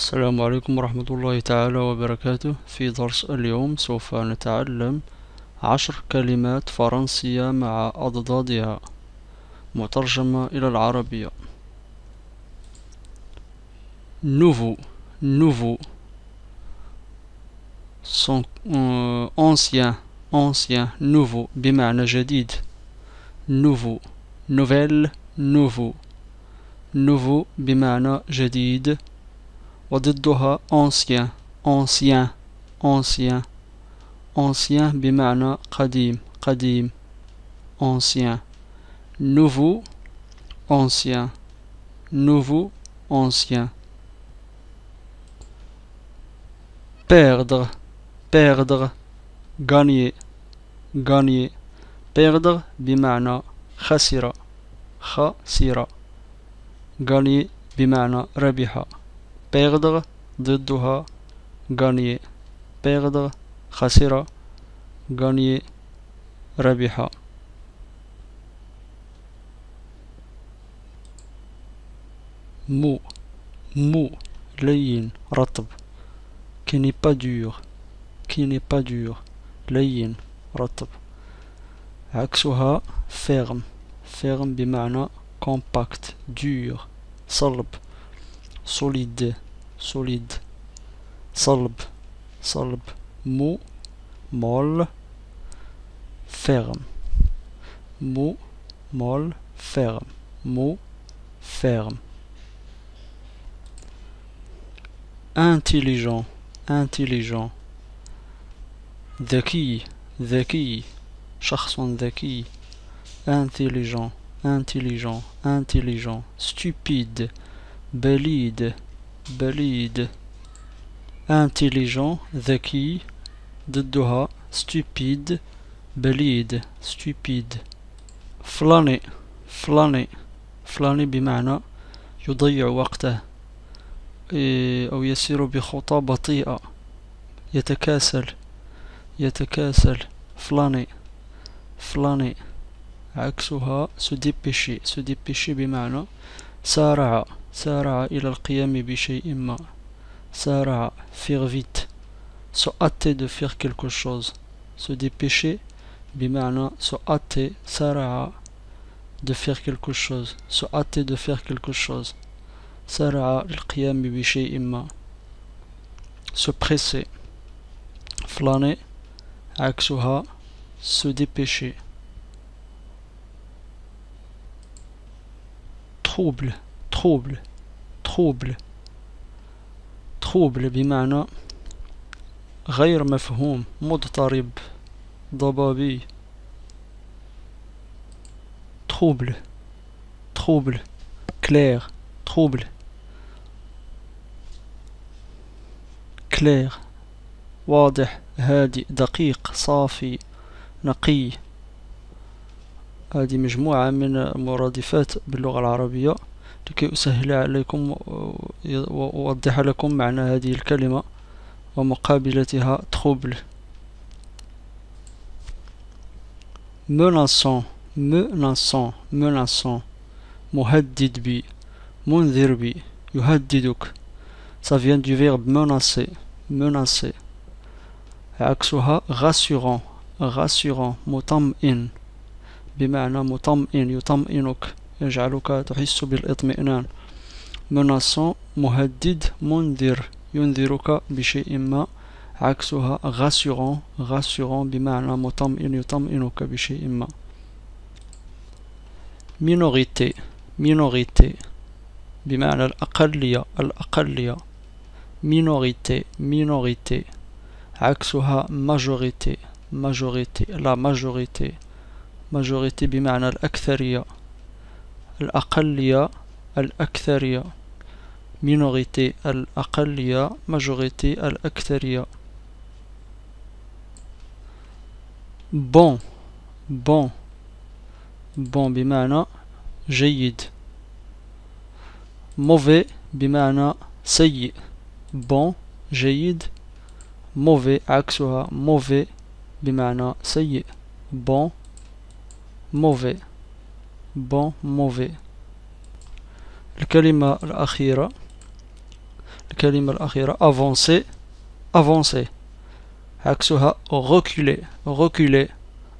السلام عليكم ورحمة الله تعالى وبركاته في درس اليوم سوف نتعلم عشر كلمات فرنسية مع أضدادها مترجمة إلى العربية نوفو نوفو سون euh, ancien ancien بمعنى جديد نوفو نوفيل نوفو نوفو بمعنى جديد وضدها ancien ancien ancien ancien بمعنى قديم قديم ancien nouveau ancien nouveau ancien perdre perdre gagner gagner perdre بمعنى خسر خسر gagner بمعنى ربح perdre ضدها gagner perdre خسر gagner ربح mou mou لين رطب qui n'est pas dur qui n'est pas dur لين رطب عكسها ferme ferme بمعنى compact dur صلب solide solide solbe, solbe, mou mol, ferme mou molle ferme mou ferme intelligent intelligent key ذكي de key intelligent intelligent intelligent stupide بليد بليد انتليجون ذكي ضدها ستوبيد بليد ستوبيد فلاني فلاني فلاني بمعنى يضيع وقته أو يسير بخطى بطيئة يتكاسل يتكاسل فلاني فلاني عكسها سديبيشي سديبيشي بمعنى سارع sara إلى القيام biché imma. Sara faire vite se hâter de faire quelque chose se dépêcher bimana. se hâter sara de faire quelque chose se hâter de faire quelque chose il القيام biché imma. se presser flâner Aksuha se dépêcher trouble trouble trouble trouble بمعنى غير مفهوم مضطرب ضبابي trouble trouble clair trouble clair واضح هادئ دقيق صافي نقي هذه مجموعة من مرادفات باللغة العربية لكي أسهل عليكم وأوضح لكم معنى هذه الكلمة ومقابلتها تخوبل menaçant menaçant menaçant مهدد بي منذر بي يهددك ça vient du verbe menacer menacer عكسها rassurant rassurant مطمئن بمعنى مطمئن يطمئنك يجعلك تحس بالاطمئنان منص مهدد منذر ينذرك بشيء ما عكسها غاسيغون غاسيغون بمعنى مطمئن يطمئنك بشيء ما مينوريتي مينوريتي بمعنى الأقلية الأقلية minorité, minorité. عكسها ماجوريتي ماجوريتي لا ماجوريتي ماجوريتي بمعنى الأكثرية. Al-Aqalliya, al Minorité al majorité al Bon, bon, bon bimana, jayid. Mauvais bimana, sayi. Bon, jayid. Mauvais, aksuha, mauvais bimana, Say Bon, mauvais bon, mauvais. Le kalima al-akhira. Le kalima akhira avancer, avancer. Aksuha, reculer, reculer,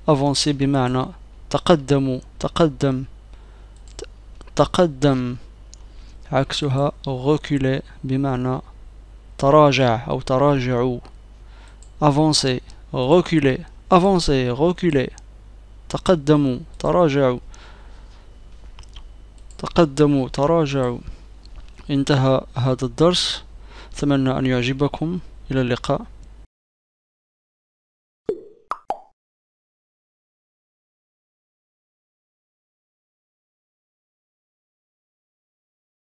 avancer bimana. Takadamu. taqaddam, taqaddam. Aksuha, reculer bimana. Taraja, ou taraja'u. Avancer, reculer, avancer, reculer. Taqaddamu, taraja'u. تقدموا تراجعوا انتهى هذا الدرس أتمنى أن يعجبكم إلى اللقاء